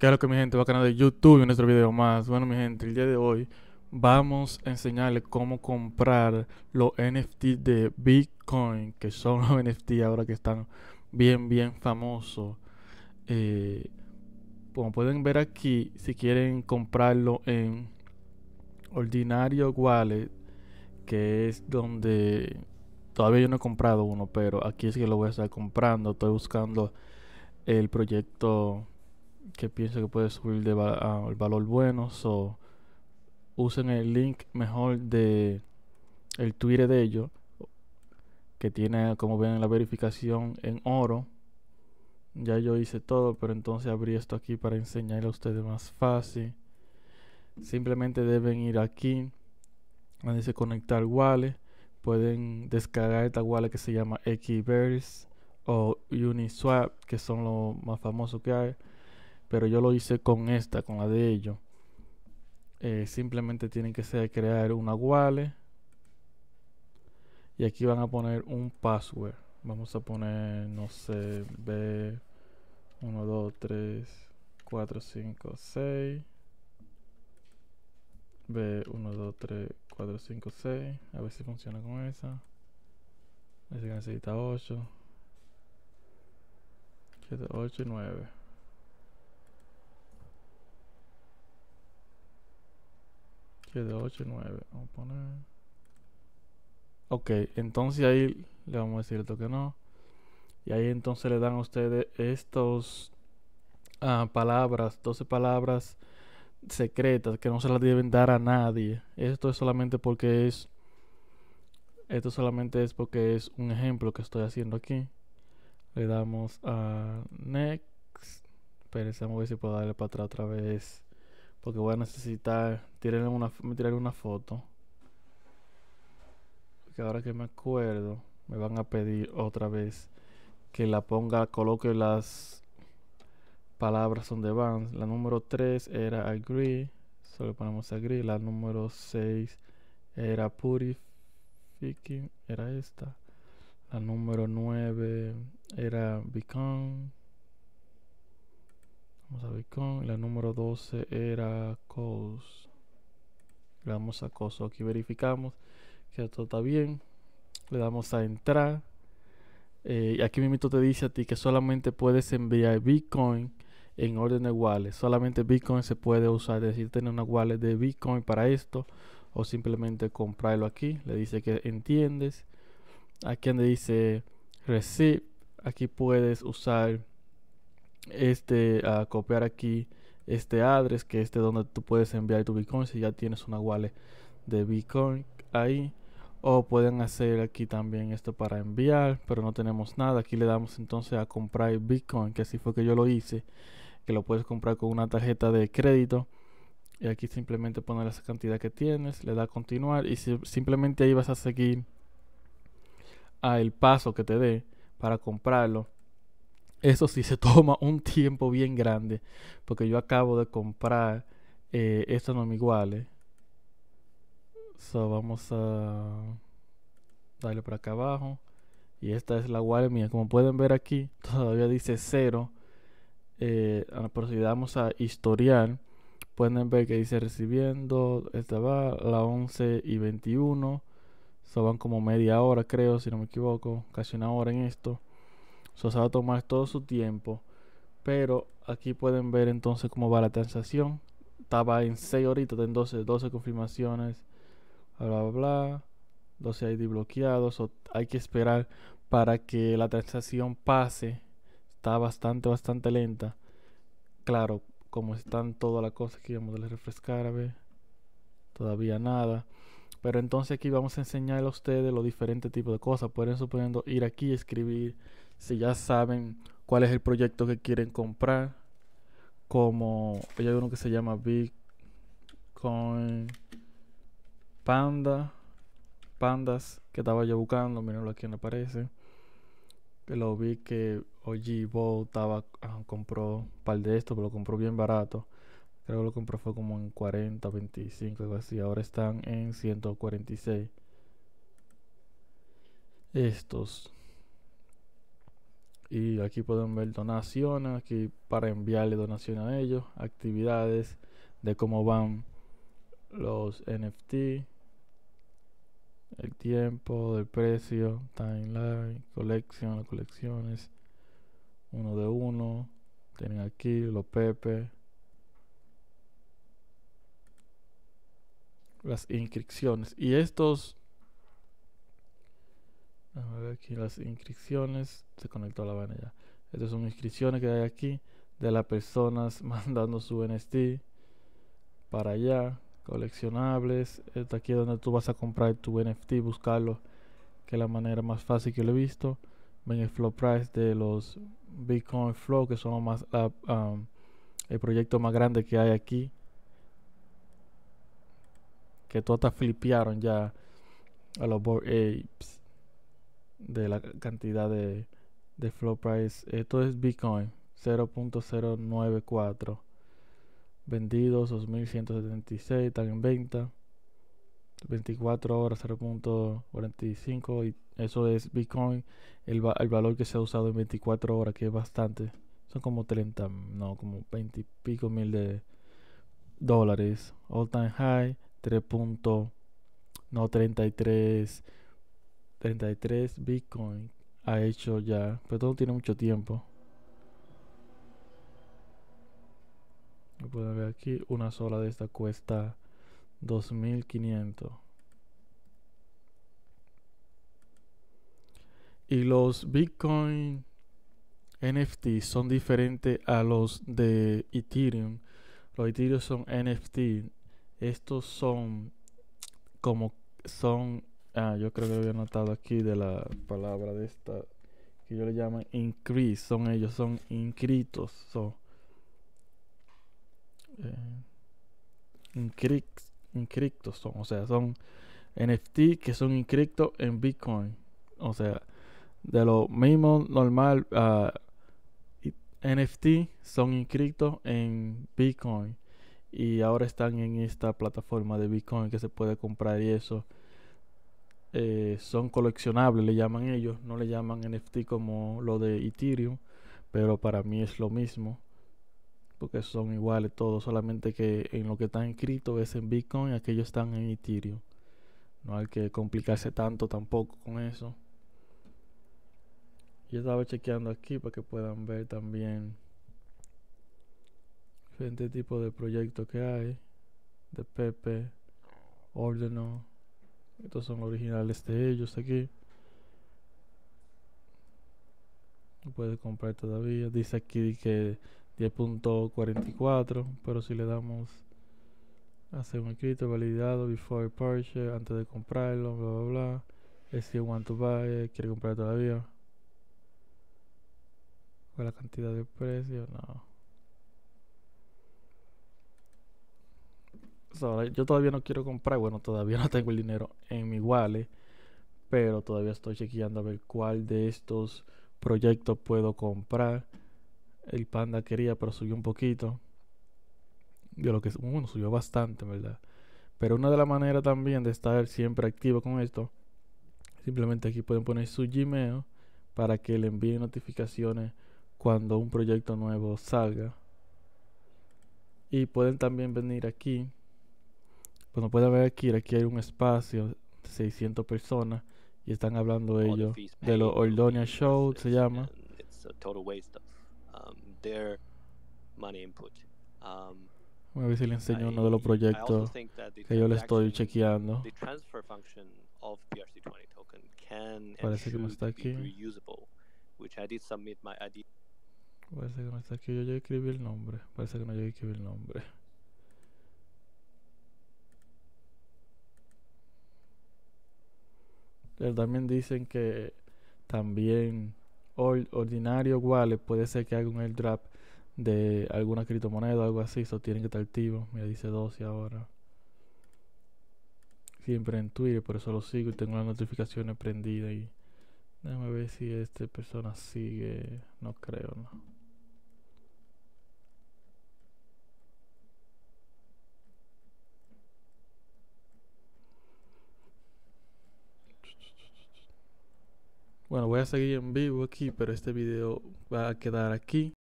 ¿Qué que mi gente va a canal de YouTube en nuestro video más? Bueno, mi gente, el día de hoy vamos a enseñarles cómo comprar los NFT de Bitcoin, que son los NFT ahora que están bien, bien famosos. Eh, como pueden ver aquí, si quieren comprarlo en Ordinario Wallet, que es donde todavía yo no he comprado uno, pero aquí es que lo voy a estar comprando. Estoy buscando el proyecto que pienso que puede subir de el valor bueno. o usen el link mejor de el Twitter de ellos, que tiene, como ven, la verificación en oro. Ya yo hice todo, pero entonces abrí esto aquí para enseñarle a ustedes más fácil. Simplemente deben ir aquí, donde dice conectar wallet. Pueden descargar esta wallet que se llama Xverse o Uniswap, que son los más famosos que hay pero yo lo hice con esta, con la de ellos. Eh, simplemente tienen que ser crear una wallet y aquí van a poner un password. Vamos a poner, no sé, B 1, 2, 3, 4, 5, 6. B 1, 2, 3, 4, 5, 6. A ver si funciona con esa. Ese que necesita 8. 7, 8 y 9. de 8, 9. Vamos a poner. Ok, entonces ahí le vamos a decir esto que no. Y ahí entonces le dan a ustedes estos ah, palabras, 12 palabras secretas que no se las deben dar a nadie. Esto es solamente porque es. Esto solamente es porque es un ejemplo que estoy haciendo aquí. Le damos a next. Pero vamos a si puedo darle para atrás otra vez. Porque voy a necesitar tirarle una, tirarle una foto. Porque ahora que me acuerdo, me van a pedir otra vez que la ponga, coloque las palabras donde van. La número 3 era agree, solo ponemos agree. La número 6 era purifying, era esta. La número 9 era become. Vamos a Bitcoin. La número 12 era Cos. Le damos a Coso. Aquí verificamos que todo está bien. Le damos a entrar. Eh, y aquí mismo te dice a ti que solamente puedes enviar Bitcoin en orden de wallet. Solamente Bitcoin se puede usar. Es decir, tener una wallet de Bitcoin para esto. O simplemente comprarlo aquí. Le dice que entiendes. Aquí donde dice receipt. Aquí puedes usar este, a copiar aquí este address, que este donde tú puedes enviar tu Bitcoin si ya tienes una wallet de Bitcoin ahí. O pueden hacer aquí también esto para enviar, pero no tenemos nada. Aquí le damos entonces a comprar Bitcoin, que así fue que yo lo hice, que lo puedes comprar con una tarjeta de crédito. Y aquí simplemente poner esa cantidad que tienes, le da a continuar y simplemente ahí vas a seguir a el paso que te dé para comprarlo eso sí, se toma un tiempo bien grande. Porque yo acabo de comprar eh, estas no me iguales. So, vamos a darle para acá abajo. Y esta es la wallet mía. Como pueden ver aquí, todavía dice cero. Eh, ah, procedamos a historial. Pueden ver que dice recibiendo. Esta va la 11 y 21. So, van como media hora, creo, si no me equivoco. Casi una hora en esto eso se va a tomar todo su tiempo. Pero aquí pueden ver entonces cómo va la transacción. Estaba en 6 ahorita, en 12, 12 confirmaciones, bla, bla, bla. 12 ID bloqueados. hay que esperar para que la transacción pase. Está bastante, bastante lenta. Claro, como están todas las cosas que vamos a refrescar, a ver. Todavía nada. Pero entonces aquí vamos a enseñarle a ustedes los diferentes tipos de cosas. Pueden suponiendo ir aquí, escribir si ya saben cuál es el proyecto que quieren comprar. Como hay uno que se llama Bitcoin Panda. Pandas que estaba yo buscando, mirenlo aquí la aparece. Que lo vi que hoy estaba, ah, compró un par de estos, pero lo compró bien barato. Creo que lo compró fue como en 40, 25, algo así. Ahora están en 146. Estos y aquí pueden ver donaciones aquí para enviarle donaciones a ellos actividades de cómo van los NFT el tiempo el precio timeline colección colecciones uno de uno tienen aquí los pepe las inscripciones y estos aquí las inscripciones. Se conectó la vaina ya. Estas son inscripciones que hay aquí de las personas mandando su NFT para allá. Coleccionables. está aquí donde tú vas a comprar tu NFT, buscarlo. Que es la manera más fácil que lo he visto. Ven el flow price de los Bitcoin Flow, que son más, um, el proyecto más grande que hay aquí. Que todas flipearon ya a los board Apes de la cantidad de, flow price. Esto es Bitcoin 0.094. Vendidos 2.176, están en venta. 24 horas 0.45 y eso es Bitcoin, el, valor que se ha usado en 24 horas, que es bastante. Son como 30, no, como 20 y pico mil de dólares. All time high, 3. No, 33 33 Bitcoin ha hecho ya, pero pues todo tiene mucho tiempo. ver aquí, una sola de esta cuesta 2500. Y los Bitcoin NFT son diferentes a los de Ethereum. Los Ethereum son NFT. Estos son como son Ah, yo creo que había notado aquí de la palabra de esta que yo le llaman increase. Son ellos, son inscritos. Son, eh, son, o sea, son NFT que son inscriptos en Bitcoin. O sea, de lo mismo normal ah, NFT son inscritos en Bitcoin y ahora están en esta plataforma de Bitcoin que se puede comprar y eso. Eh, son coleccionables, le llaman ellos, no le llaman NFT como lo de Ethereum, pero para mí es lo mismo, porque son iguales todos, solamente que en lo que está escrito es en Bitcoin, aquellos están en Ethereum. No hay que complicarse tanto tampoco con eso. Yo estaba chequeando aquí para que puedan ver también diferentes tipo de proyectos que hay. De Pepe, Ordeno estos son originales de ellos aquí. No puede comprar todavía. Dice aquí que 10.44. Pero si le damos hace un escrito validado before purchase, antes de comprarlo, bla bla bla. Es que want to buy, quiere comprar todavía. Con la cantidad de precio, no. yo todavía no quiero comprar, bueno, todavía no tengo el dinero en mi wallet, pero todavía estoy chequeando a ver cuál de estos proyectos puedo comprar. El panda quería, pero subió un poquito. yo lo que bueno, subió bastante, ¿verdad? Pero una de las maneras también de estar siempre activo con esto, simplemente aquí pueden poner su Gmail para que le envíen notificaciones cuando un proyecto nuevo salga. Y pueden también venir aquí bueno, puede ver aquí, aquí hay un espacio de 600 personas y están hablando ellos de lo Oldonia Show, se llama. Voy um, um, a ver si le enseño uno de los proyectos que yo le estoy chequeando. Parece que no está aquí. Parece que no está aquí. Yo ya escribí el nombre. Parece que no llegué a escribir el nombre. Pero también dicen que también ordinario wallet puede ser que haga un airdrop de alguna criptomoneda o algo así. Eso tiene que estar activo, Mira, dice 12 ahora. Siempre en Twitter, por eso lo sigo y tengo las notificaciones prendidas. Y déjame ver si esta persona sigue. No creo, no. Bueno, voy a seguir en vivo aquí, pero este video va a quedar aquí.